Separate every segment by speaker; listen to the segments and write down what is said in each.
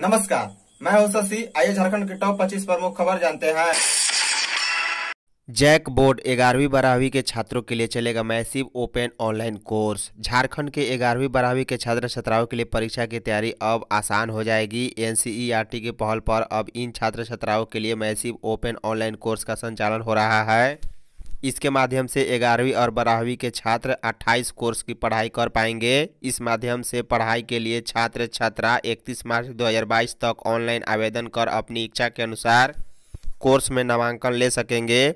Speaker 1: नमस्कार मैं हूं शशि आइए झारखंड के टॉप 25 प्रमुख खबर जानते हैं जैक बोर्ड ग्यारहवीं बारहवीं के छात्रों के लिए चलेगा massive open online course Jharkhand के ग्यारहवीं बारहवीं के छात्र छात्राओं के लिए परीक्षा की तैयारी अब आसान हो जाएगी एनसीईआरटी के पहल पर अब इन छात्र छात्राओं के लिए मैसिव ओपन ऑनलाइन कोर्स का संचालन हो रहा है इसके माध्यम से ग्यारहवीं और बारहवीं के छात्र 28 कोर्स की पढ़ाई कर पाएंगे इस माध्यम से पढ़ाई के लिए छात्र छात्रा 31 मार्च 2022 तक ऑनलाइन आवेदन कर अपनी इच्छा के अनुसार कोर्स में नामांकन ले सकेंगे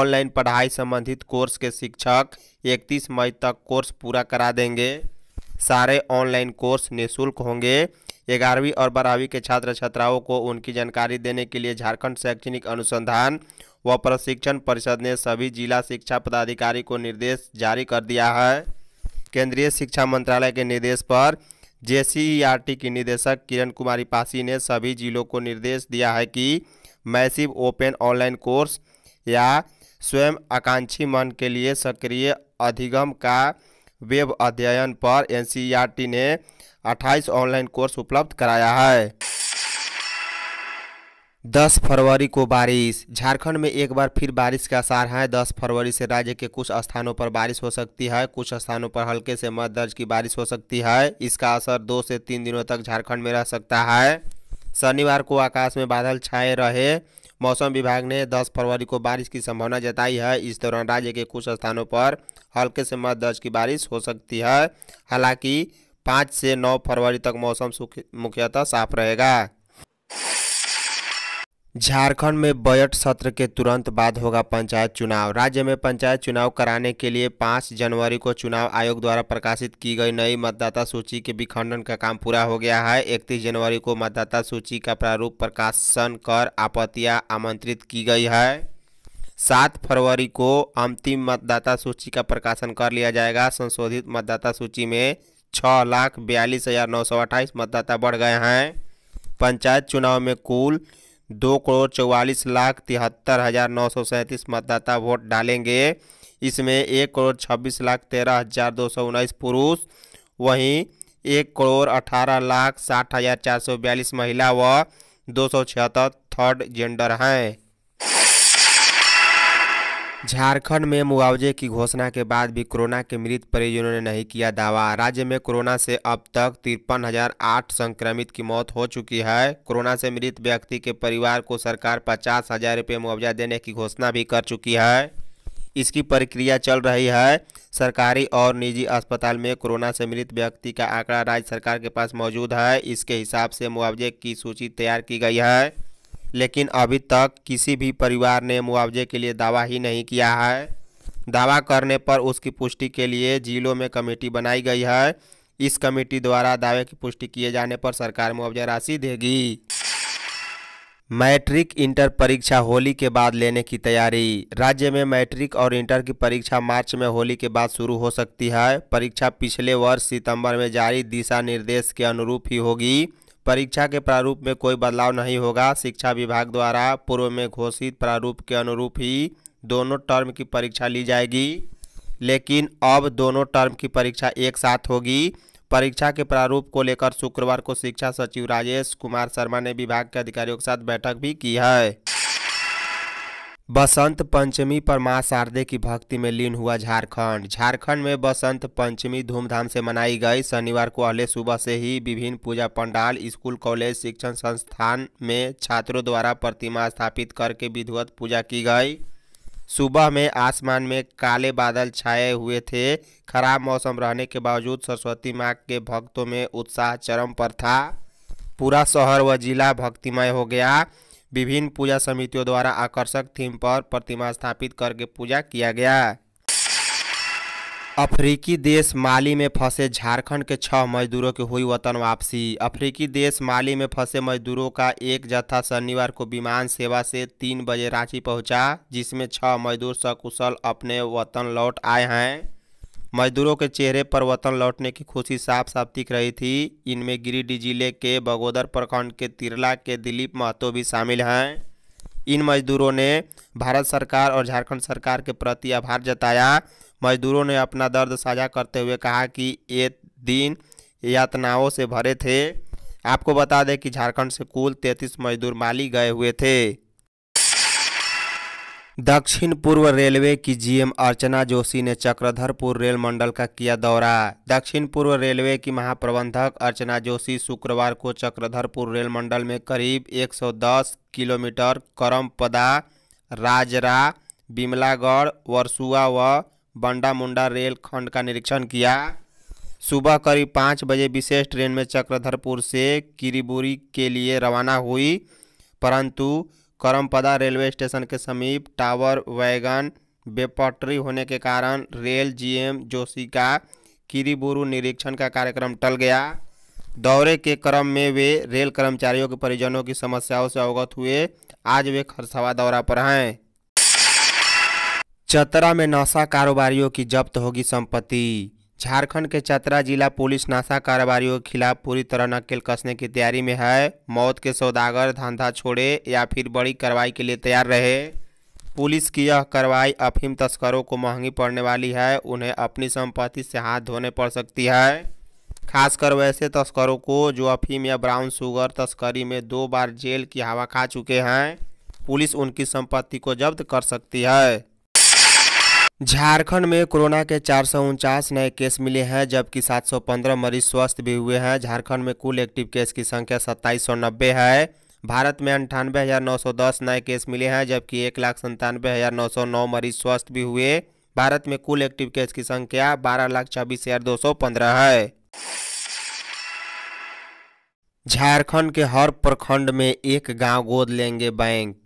Speaker 1: ऑनलाइन पढ़ाई संबंधित कोर्स के शिक्षक 31 मई तक कोर्स पूरा करा देंगे सारे ऑनलाइन कोर्स निःशुल्क होंगे ग्यारहवीं और बारहवीं के छात्र छात्राओं को उनकी जानकारी देने के लिए झारखंड शैक्षणिक अनुसंधान व प्रशिक्षण परिषद ने सभी जिला शिक्षा पदाधिकारी को निर्देश जारी कर दिया है केंद्रीय शिक्षा मंत्रालय के निर्देश पर जे की निदेशक किरण कुमारी पासी ने सभी जिलों को निर्देश दिया है कि मैसिव ओपन ऑनलाइन कोर्स या स्वयं आकांक्षी मन के लिए सक्रिय अधिगम का वेब अध्ययन पर एनसीईआरटी ने 28 ऑनलाइन कोर्स उपलब्ध कराया है 10 फरवरी को बारिश झारखंड में एक बार फिर बारिश का आसार है 10 फरवरी से राज्य के कुछ स्थानों पर बारिश हो सकती है कुछ स्थानों पर हल्के से मध्य दर्ज की बारिश हो सकती है इसका असर दो से तीन दिनों तक झारखंड में रह सकता है शनिवार को आकाश में बादल छाए रहे मौसम विभाग ने 10 फरवरी को बारिश की संभावना जताई है इस दौरान राज्य के कुछ स्थानों पर हल्के से मध्य दर्ज की बारिश हो सकती है हालांकि पाँच से नौ फरवरी तक मौसम मुख्यतः साफ रहेगा झारखंड में बजट सत्र के तुरंत बाद होगा पंचायत चुनाव राज्य में पंचायत चुनाव कराने के लिए 5 जनवरी को चुनाव आयोग द्वारा प्रकाशित की गई नई मतदाता सूची के विखंडन का काम पूरा हो गया है 31 जनवरी को मतदाता सूची का प्रारूप प्रकाशन कर आपत्तियां आमंत्रित की गई है सात फरवरी को अंतिम मतदाता सूची का प्रकाशन कर लिया जाएगा संशोधित मतदाता सूची में छः लाख बयालीस हज़ार नौ सौ अट्ठाईस मतदाता बढ़ गए हैं पंचायत चुनाव में कुल दो करोड़ चौवालीस लाख तिहत्तर हज़ार नौ सौ सैंतीस मतदाता वोट डालेंगे इसमें एक करोड़ छब्बीस लाख तेरह हज़ार दो सौ उन्नीस पुरुष वहीं एक करोड़ अठारह लाख साठ हज़ार चार सौ बयालीस महिला व दो सौ छिहत्तर थर्ड जेंडर हैं झारखंड में मुआवजे की घोषणा के बाद भी कोरोना के मृत परिजनों ने नहीं किया दावा राज्य में कोरोना से अब तक तिरपन हजार आठ संक्रमित की मौत हो चुकी है कोरोना से मृत व्यक्ति के परिवार को सरकार पचास हजार रुपये मुआवजा देने की घोषणा भी कर चुकी है इसकी प्रक्रिया चल रही है सरकारी और निजी अस्पताल में कोरोना से मृत व्यक्ति का आंकड़ा राज्य सरकार के पास मौजूद है इसके हिसाब से मुआवजे की सूची तैयार की गई है लेकिन अभी तक किसी भी परिवार ने मुआवजे के लिए दावा ही नहीं किया है दावा करने पर उसकी पुष्टि के लिए जिलों में कमेटी बनाई गई है इस कमेटी द्वारा दावे की पुष्टि किए जाने पर सरकार मुआवजा राशि देगी मैट्रिक इंटर परीक्षा होली के बाद लेने की तैयारी राज्य में मैट्रिक और इंटर की परीक्षा मार्च में होली के बाद शुरू हो सकती है परीक्षा पिछले वर्ष सितंबर में जारी दिशा निर्देश के अनुरूप ही होगी परीक्षा के प्रारूप में कोई बदलाव नहीं होगा शिक्षा विभाग द्वारा पूर्व में घोषित प्रारूप के अनुरूप ही दोनों टर्म की परीक्षा ली जाएगी लेकिन अब दोनों टर्म की परीक्षा एक साथ होगी परीक्षा के प्रारूप को लेकर शुक्रवार को शिक्षा सचिव राजेश कुमार शर्मा ने विभाग के अधिकारियों के साथ बैठक भी की है बसंत पंचमी पर मां शारदे की भक्ति में लीन हुआ झारखंड झारखंड में बसंत पंचमी धूमधाम से मनाई गई शनिवार को अहले सुबह से ही विभिन्न पूजा पंडाल स्कूल कॉलेज शिक्षण संस्थान में छात्रों द्वारा प्रतिमा स्थापित करके विधिवत पूजा की गई सुबह में आसमान में काले बादल छाए हुए थे खराब मौसम रहने के बावजूद सरस्वती माँ के भक्तों में उत्साह चरम पर था पूरा शहर व जिला भक्तिमय हो गया विभिन्न पूजा समितियों द्वारा आकर्षक थीम पर प्रतिमा स्थापित करके पूजा किया गया अफ्रीकी देश माली में फंसे झारखंड के छह मजदूरों की हुई वतन वापसी अफ्रीकी देश माली में फंसे मजदूरों का एक जत्था शनिवार को विमान सेवा से तीन बजे रांची पहुंचा जिसमें छह मजदूर सकुशल अपने वतन लौट आए हैं मजदूरों के चेहरे पर वतन लौटने की खुशी साफ साफ दिख रही थी इनमें गिरिडीह जिले के बगोदर प्रखंड के तिरला के दिलीप महतो भी शामिल हैं इन मजदूरों ने भारत सरकार और झारखंड सरकार के प्रति आभार जताया मजदूरों ने अपना दर्द साझा करते हुए कहा कि ये दिन यातनाओं से भरे थे आपको बता दें कि झारखंड से कुल 33 मजदूर माली गए हुए थे दक्षिण पूर्व रेलवे की जीएम अर्चना जोशी ने चक्रधरपुर रेल मंडल का किया दौरा दक्षिण पूर्व रेलवे की महाप्रबंधक अर्चना जोशी शुक्रवार को चक्रधरपुर रेल मंडल में करीब 110 किलोमीटर करमपदा राजरा बिमलागढ़ वर्सुआ व बंडा मुंडा रेल खंड का निरीक्षण किया सुबह करीब पाँच बजे विशेष ट्रेन में चक्रधरपुर से किरीबुरी के लिए रवाना हुई परंतु करमपदा रेलवे स्टेशन के समीप टावर वैगन बेपटरी होने के कारण रेल जीएम जोशी का किरीबुरु निरीक्षण का कार्यक्रम टल गया दौरे के क्रम में वे रेल कर्मचारियों के परिजनों की समस्याओं से अवगत हुए आज वे खरसवा दौरा पर हैं चतरा में नशा कारोबारियों की जब्त होगी संपत्ति झारखंड के चतरा जिला पुलिस नशा कारोबारियों के खिलाफ पूरी तरह नकेल कसने की तैयारी में है मौत के सौदागर धंधा छोड़े या फिर बड़ी कार्रवाई के लिए तैयार रहे पुलिस की यह कार्रवाई अफीम तस्करों को महंगी पड़ने वाली है उन्हें अपनी संपत्ति से हाथ धोने पड़ सकती है खासकर वैसे तस्करों को जो अफीम या ब्राउन शुगर तस्करी में दो बार जेल की हवा खा चुके हैं पुलिस उनकी संपत्ति को जब्त कर सकती है झारखंड में कोरोना के चार नए केस मिले हैं जबकि 715 मरीज स्वस्थ भी हुए हैं झारखंड में कुल एक्टिव केस की संख्या सत्ताईस है भारत में अंठानवे नए केस मिले हैं जबकि एक लाख संतानवे हज़ार नौ सौ नौ मरीज स्वस्थ भी हुए भारत में कुल एक्टिव केस की संख्या बारह लाख छब्बीस हज़ार दो सौ पंद्रह है झारखंड के हर प्रखंड में एक गांव गोद लेंगे बैंक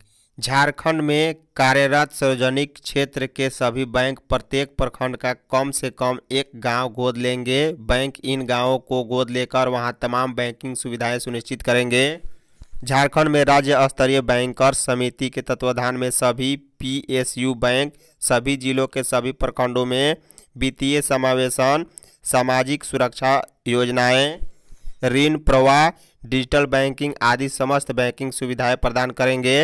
Speaker 1: झारखंड में कार्यरत सार्वजनिक क्षेत्र के सभी बैंक प्रत्येक प्रखंड का कम से कम एक गांव गोद लेंगे बैंक इन गांवों को गोद लेकर वहां तमाम बैंकिंग सुविधाएं सुनिश्चित करेंगे झारखंड में राज्य स्तरीय बैंकर्स समिति के तत्वाधान में सभी पीएसयू बैंक सभी जिलों के सभी प्रखंडों में वित्तीय समावेशन सामाजिक सुरक्षा योजनाएँ ऋण प्रवाह डिजिटल बैंकिंग आदि समस्त बैंकिंग सुविधाएँ प्रदान करेंगे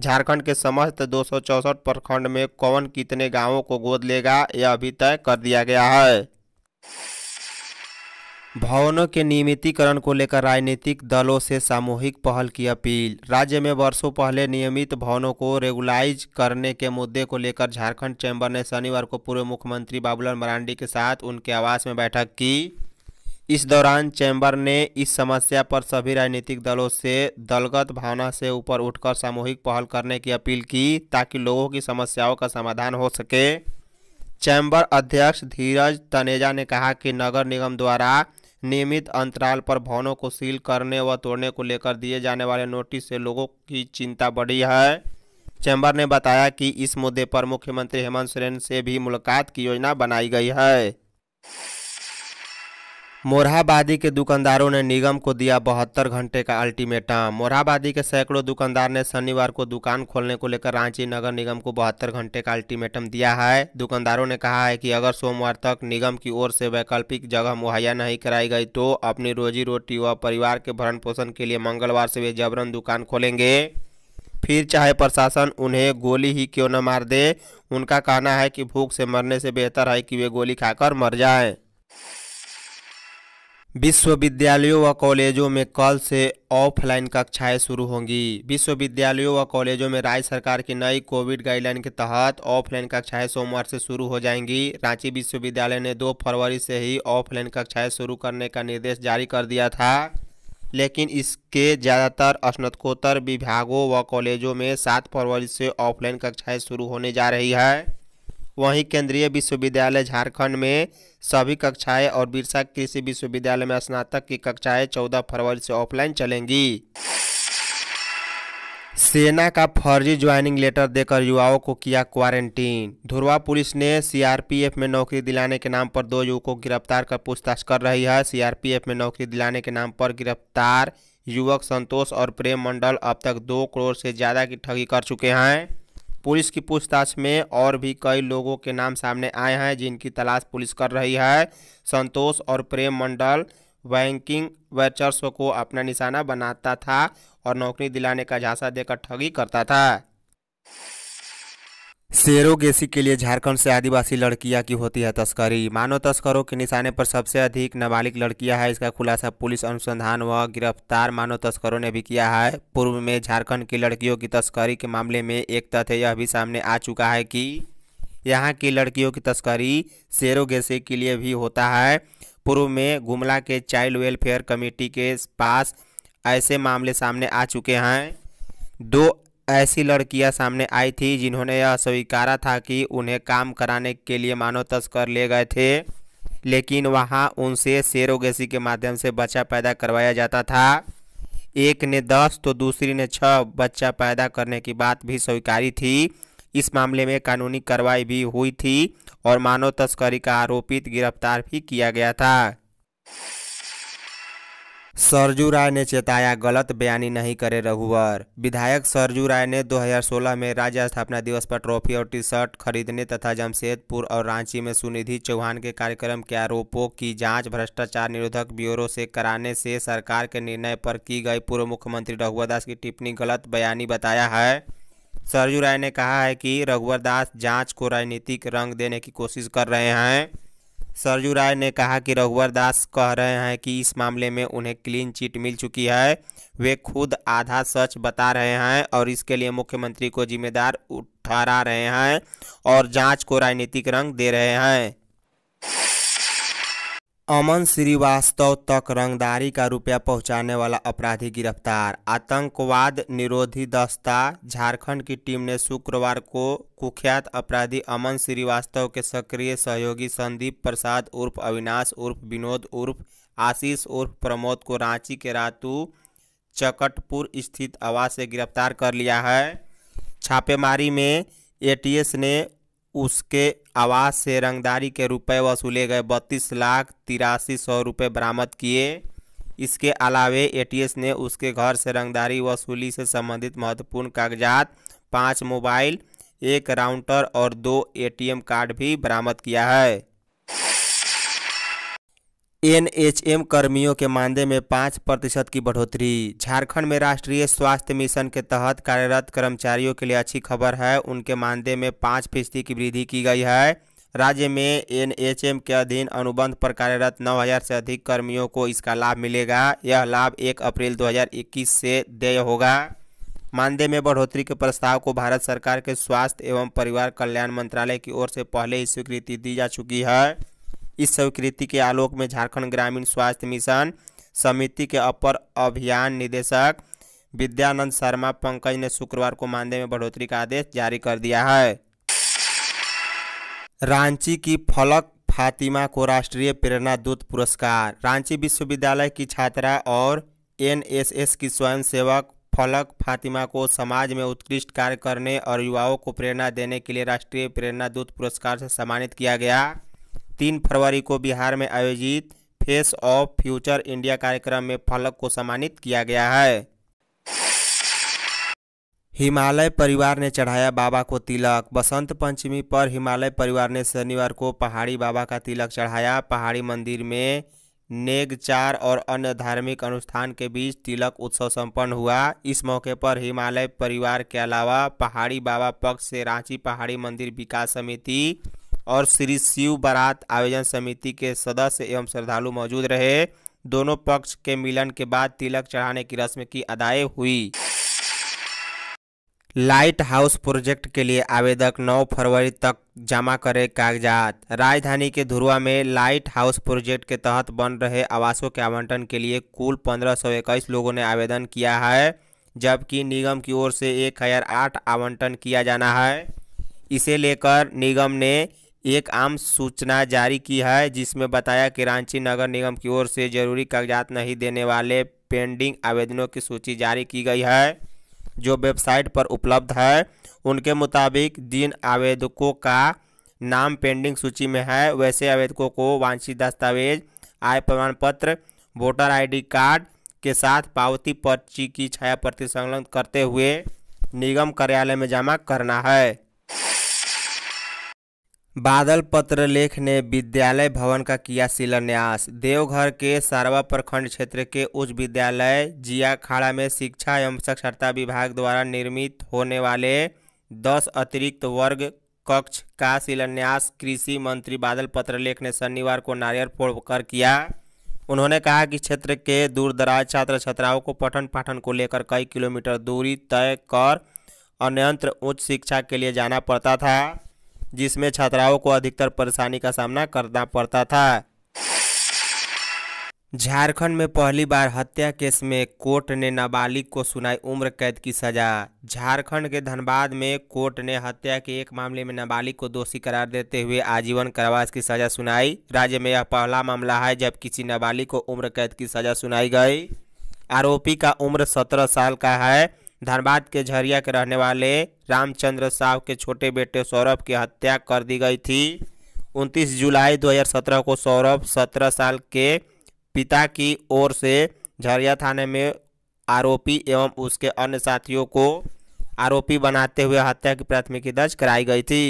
Speaker 1: झारखंड के समस्त दो प्रखंड में कौन कितने गांवों को गोद लेगा यह अभी तय कर दिया गया है भवनों के नियमितीकरण को लेकर राजनीतिक दलों से सामूहिक पहल की अपील राज्य में वर्षों पहले नियमित भवनों को रेगुलाइज करने के मुद्दे को लेकर झारखंड चैम्बर ने शनिवार को पूर्व मुख्यमंत्री बाबूलाल मरांडी के साथ उनके आवास में बैठक की इस दौरान चैम्बर ने इस समस्या पर सभी राजनीतिक दलों से दलगत भावना से ऊपर उठकर सामूहिक पहल करने की अपील की ताकि लोगों की समस्याओं का समाधान हो सके चैम्बर अध्यक्ष धीरज तनेजा ने कहा कि नगर निगम द्वारा नियमित अंतराल पर भवनों को सील करने व तोड़ने को लेकर दिए जाने वाले नोटिस से लोगों की चिंता बढ़ी है चैम्बर ने बताया कि इस मुद्दे पर मुख्यमंत्री हेमंत सोरेन से भी मुलाकात की योजना बनाई गई है मोरहाबादी के दुकानदारों ने निगम को दिया बहत्तर घंटे का अल्टीमेटम मोरहाबादी के सैकड़ों दुकानदार ने शनिवार को दुकान खोलने को लेकर रांची नगर निगम को बहत्तर घंटे का अल्टीमेटम दिया है दुकानदारों ने कहा है कि अगर सोमवार तक निगम की ओर से वैकल्पिक जगह मुहैया नहीं कराई गई तो अपनी रोजी रोटी व परिवार के भरण पोषण के लिए मंगलवार से वे जबरन दुकान खोलेंगे फिर चाहे प्रशासन उन्हें गोली ही क्यों न मार दे उनका कहना है कि भूख से मरने से बेहतर है कि वे गोली खाकर मर जाएं विश्वविद्यालयों व कॉलेजों में कल से ऑफलाइन कक्षाएं शुरू होंगी विश्वविद्यालयों व कॉलेजों में राज्य सरकार की नई कोविड गाइडलाइन के तहत ऑफलाइन कक्षाएं सोमवार से शुरू हो जाएंगी रांची विश्वविद्यालय ने 2 फरवरी से ही ऑफलाइन कक्षाएं शुरू करने का निर्देश जारी कर दिया था लेकिन इसके ज़्यादातर स्नातकोत्तर विभागों व कॉलेजों में सात फरवरी से ऑफलाइन कक्षाएँ शुरू होने जा रही है वहीं केंद्रीय विश्वविद्यालय झारखंड में सभी कक्षाएं और बिरसा कृषि विश्वविद्यालय में स्नातक की कक्षाएं 14 फरवरी से ऑफलाइन चलेंगी सेना का फर्जी ज्वाइनिंग लेटर देकर युवाओं को किया क्वारंटीन धुरवा पुलिस ने सीआरपीएफ में नौकरी दिलाने के नाम पर दो युवकों को गिरफ्तार कर पूछताछ कर रही है सीआरपीएफ में नौकरी दिलाने के नाम पर गिरफ्तार युवक संतोष और प्रेम मंडल अब तक दो करोड़ से ज़्यादा की ठगी कर चुके हैं पुलिस की पूछताछ में और भी कई लोगों के नाम सामने आए हैं जिनकी तलाश पुलिस कर रही है संतोष और प्रेम मंडल बैंकिंग वर्चस्व को अपना निशाना बनाता था और नौकरी दिलाने का झांसा देकर ठगी करता था शेरों गेसी के लिए झारखंड से आदिवासी लड़कियां की होती है तस्करी मानव तस्करों के निशाने पर सबसे अधिक नाबालिग लड़कियां है इसका खुलासा पुलिस अनुसंधान व गिरफ्तार मानव तस्करों ने भी किया है पूर्व में झारखंड की लड़कियों की तस्करी के मामले में एक तथ्य यह भी सामने आ चुका है कि यहाँ की लड़कियों की तस्करी शेरों के लिए भी होता है पूर्व में गुमला के चाइल्ड वेलफेयर कमेटी के पास ऐसे मामले सामने आ चुके हैं दो ऐसी लड़कियां सामने आई थी जिन्होंने यह स्वीकारा था कि उन्हें काम कराने के लिए मानव तस्कर ले गए थे लेकिन वहां उनसे सेरोगेसी के माध्यम से बच्चा पैदा करवाया जाता था एक ने दस तो दूसरी ने छः बच्चा पैदा करने की बात भी स्वीकारी थी इस मामले में कानूनी कार्रवाई भी हुई थी और मानव तस्करी का आरोपित गिरफ्तार भी किया गया था सरजू राय ने चेताया गलत बयानी नहीं करे रघुवर विधायक सरजू राय ने 2016 में राज्य स्थापना दिवस पर ट्रॉफी और टी शर्ट खरीदने तथा जमशेदपुर और रांची में सुनिधि चौहान के कार्यक्रम के आरोपों की जांच भ्रष्टाचार निरोधक ब्यूरो से कराने से सरकार के निर्णय पर की गई पूर्व मुख्यमंत्री रघुवर दास की टिप्पणी गलत बयानी बताया है सरजू राय ने कहा है कि रघुवर दास जाँच को राजनीतिक रंग देने की कोशिश कर रहे हैं सरजू राय ने कहा कि रघुवर दास कह रहे हैं कि इस मामले में उन्हें क्लीन चिट मिल चुकी है वे खुद आधा सच बता रहे हैं और इसके लिए मुख्यमंत्री को जिम्मेदार ठहरा रहे हैं और जांच को राजनीतिक रंग दे रहे हैं अमन श्रीवास्तव तक रंगदारी का रुपया पहुंचाने वाला अपराधी गिरफ्तार आतंकवाद निरोधी दस्ता झारखंड की टीम ने शुक्रवार को कुख्यात अपराधी अमन श्रीवास्तव के सक्रिय सहयोगी संदीप प्रसाद उर्फ अविनाश उर्फ विनोद उर्फ आशीष उर्फ प्रमोद को रांची के रातू चकटपुर स्थित आवास से गिरफ्तार कर लिया है छापेमारी में एटीएस ने उसके आवास से रंगदारी के रुपए वसूले गए बत्तीस लाख तिरासी सौ रुपये बरामद किए इसके अलावे एटीएस ने उसके घर से रंगदारी वसूली से संबंधित महत्वपूर्ण कागजात पाँच मोबाइल एक राउंटर और दो एटीएम कार्ड भी बरामद किया है एनएचएम कर्मियों के मानदेय में पाँच प्रतिशत की बढ़ोतरी झारखंड में राष्ट्रीय स्वास्थ्य मिशन के तहत कार्यरत कर्मचारियों के लिए अच्छी खबर है उनके मानदेय में पाँच फीसदी की वृद्धि की गई है राज्य में एनएचएम के अधीन अनुबंध पर कार्यरत 9000 से अधिक कर्मियों को इसका लाभ मिलेगा यह लाभ 1 अप्रैल 2021 से देय होगा मानदेय में बढ़ोतरी के प्रस्ताव को भारत सरकार के स्वास्थ्य एवं परिवार कल्याण मंत्रालय की ओर से पहले ही स्वीकृति दी जा चुकी है इस स्वीकृति के आलोक में झारखंड ग्रामीण स्वास्थ्य मिशन समिति के अपर अभियान निदेशक विद्यानंद शर्मा पंकज ने शुक्रवार को मानदेय में बढ़ोतरी का आदेश जारी कर दिया है रांची की फलक फातिमा को राष्ट्रीय प्रेरणा दूत पुरस्कार रांची विश्वविद्यालय की छात्रा और एनएसएस की स्वयंसेवक फलक फातिमा को समाज में उत्कृष्ट कार्य करने और युवाओं को प्रेरणा देने के लिए राष्ट्रीय प्रेरणा दूत पुरस्कार से सम्मानित किया गया तीन फरवरी को बिहार में आयोजित फेस ऑफ फ्यूचर इंडिया कार्यक्रम में फलक को सम्मानित किया गया है हिमालय परिवार ने चढ़ाया बाबा को तिलक बसंत पंचमी पर हिमालय परिवार ने शनिवार को पहाड़ी बाबा का तिलक चढ़ाया पहाड़ी मंदिर में नेगचार और अन्य धार्मिक अनुष्ठान के बीच तिलक उत्सव संपन्न हुआ इस मौके पर हिमालय परिवार के अलावा पहाड़ी बाबा पक्ष से रांची पहाड़ी मंदिर विकास समिति और श्री शिव बारात आयोजन समिति के सदस्य एवं श्रद्धालु मौजूद रहे दोनों पक्ष के मिलन के बाद तिलक चढ़ाने की रस्म की अदाय हुई लाइट हाउस प्रोजेक्ट के लिए आवेदक 9 फरवरी तक जमा करें कागजात राजधानी के धुरुआ में लाइट हाउस प्रोजेक्ट के तहत बन रहे आवासों के आवंटन के लिए कुल पंद्रह लोगों ने आवेदन किया है जबकि निगम की ओर से 1008 आवंटन किया जाना है इसे लेकर निगम ने एक आम सूचना जारी की है जिसमें बताया कि रांची नगर निगम की ओर से जरूरी कागजात नहीं देने वाले पेंडिंग आवेदनों की सूची जारी की गई है जो वेबसाइट पर उपलब्ध है उनके मुताबिक जिन आवेदकों का नाम पेंडिंग सूची में है वैसे आवेदकों को वांछित दस्तावेज आय प्रमाण पत्र वोटर आईडी कार्ड के साथ पावती पर्ची की छाया प्रति संलग्न करते हुए निगम कार्यालय में जमा करना है बादल पत्रलेख ने विद्यालय भवन का किया शिलान्यास देवघर के सारवा प्रखंड क्षेत्र के उच्च विद्यालय जियाखाड़ा में शिक्षा एवं साक्षरता विभाग द्वारा निर्मित होने वाले दस अतिरिक्त वर्ग कक्ष का शिलान्यास कृषि मंत्री बादल पत्रलेख ने शनिवार को नारियल कर किया उन्होंने कहा कि क्षेत्र के दूरदराज छात्र छात्राओं को पठन पाठन को लेकर कई किलोमीटर दूरी तय कर अन्यंत्र उच्च शिक्षा के लिए जाना पड़ता था जिसमें छात्राओं को अधिकतर परेशानी का सामना करना पड़ता था झारखंड में पहली बार हत्या केस में कोर्ट ने नाबालिग को सुनाई उम्र कैद की सजा झारखंड के धनबाद में कोर्ट ने हत्या के एक मामले में नाबालिग को दोषी करार देते हुए आजीवन कारावास की सजा सुनाई राज्य में यह पहला मामला है जब किसी नाबालिग को उम्र कैद की सजा सुनाई गई आरोपी का उम्र सत्रह साल का है धनबाद के झरिया के रहने वाले रामचंद्र साहु के छोटे बेटे सौरभ की हत्या कर दी गई थी 29 जुलाई 2017 को सौरभ 17 साल के पिता की ओर से झरिया थाने में आरोपी एवं उसके अन्य साथियों को आरोपी बनाते हुए हत्या की प्राथमिकी दर्ज कराई गई थी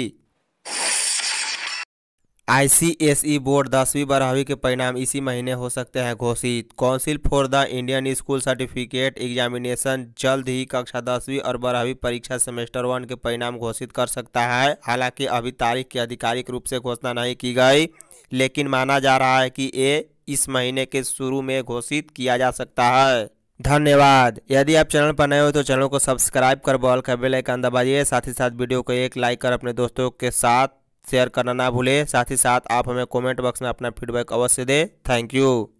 Speaker 1: आईसीएसई बोर्ड दसवीं बारहवीं के परिणाम इसी महीने हो सकते हैं घोषित council for the Indian school certificate examination जल्द ही कक्षा दसवीं और बारहवीं परीक्षा सेमेस्टर वन के परिणाम घोषित कर सकता है हालांकि अभी तारीख की आधिकारिक रूप से घोषणा नहीं की गई लेकिन माना जा रहा है कि ये इस महीने के शुरू में घोषित किया जा सकता है धन्यवाद यदि आप चैनल पर नए हो तो चैनल को सब्सक्राइब कर बॉल का बेलाइकन दबाइए साथ ही साथ वीडियो को एक लाइक कर अपने दोस्तों के साथ शेयर करना ना भूलें साथ ही साथ आप हमें कमेंट बॉक्स में अपना फीडबैक अवश्य दें थैंक यू